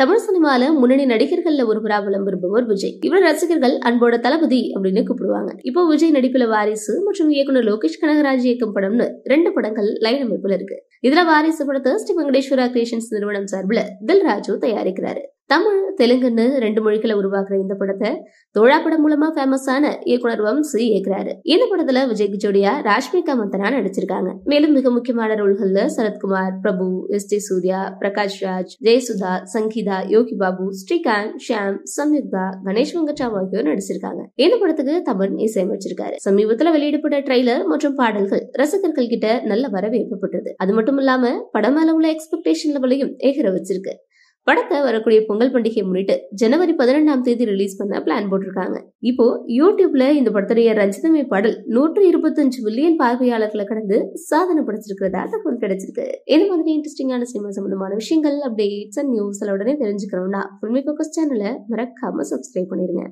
தமிழ் சினிமால முன்னணி நடிகர்கள்ல ஒருவரா விளம் விஜய் இவர ரசிகர்கள் அன்போட தளபதி அப்படின்னு கூப்பிடுவாங்க இப்போ விஜய் நடிப்புல வாரிசு மற்றும் இயக்குனர் லோகேஷ் கனகராஜ் இயக்கும் படம்னு ரெண்டு படங்கள் லைன் அமைப்புல இருக்கு இதுல வாரிசு படத்தை ஸ்ரீ வெங்கடேஸ்வரா கிரியேஷன்ஸ் நிறுவனம் சார்பில் தில் ராஜு தயாரிக்கிறாரு தமிழ் தெலுங்குன்னு ரெண்டு மொழிகளை உருவாக்குற இந்த படத்தை தோழா படம் மூலமா ஆன இயக்குனர் வம்சி இயக்குறாரு இந்த படத்துல விஜய் ஜோடியா ராஷ்மிகா மந்தனா நடிச்சிருக்காங்க மேலும் மிக முக்கியமான ரோல்கள்ல சரத்குமார் பிரபு எஸ் டி சூர்யா பிரகாஷ் ராஜ் ஜெயசுதா சங்கீதா யோகி பாபு ஸ்ரீகாந்த் ஷியாம் சம்யுக்தா கணேஷ் வெங்கட்ராம் ஆகியோர் நடிச்சிருக்காங்க இந்த படத்துக்கு தமிழ் இசையமைச்சிருக்காரு சமீபத்துல வெளியிடப்பட்ட ட்ரெய்லர் மற்றும் பாடல்கள் ரசிகர்கள் கிட்ட நல்ல வரவேற்பு பெற்றது அது மட்டும் இல்லாம படம் மேல உள்ள எக்ஸ்பெக்டேஷன் லெவலையும் ஏகர வச்சிருக்கு படத்தை வரக்கூடிய பொங்கல் பண்டிகை முன்னிட்டு ஜனவரி பதினெண்டாம் தேதி ரிலீஸ் பண்ண பிளான் போட்டிருக்காங்க இப்போ யூடியூப்ல இந்த படத்துடைய ரஞ்சிதமை பாடல் நூற்று இருபத்தஞ்சு மில்லியன் பார்வையாளர்களை கடந்து சாதனை படைச்சிருக்கிறதா தகவல் கிடைச்சிருக்கு இந்த மாதிரி இன்ட்ரெஸ்டிங்கான சினிமா சம்பந்தமான விஷயங்கள் இட்ஸ் அண்ட் நியூஸ் உடனே தெரிஞ்சுக்கிறோம்னா உண்மை ஃபோக்கஸ் சேனலை மறக்காம சப்ஸ்கிரைப் பண்ணிருங்க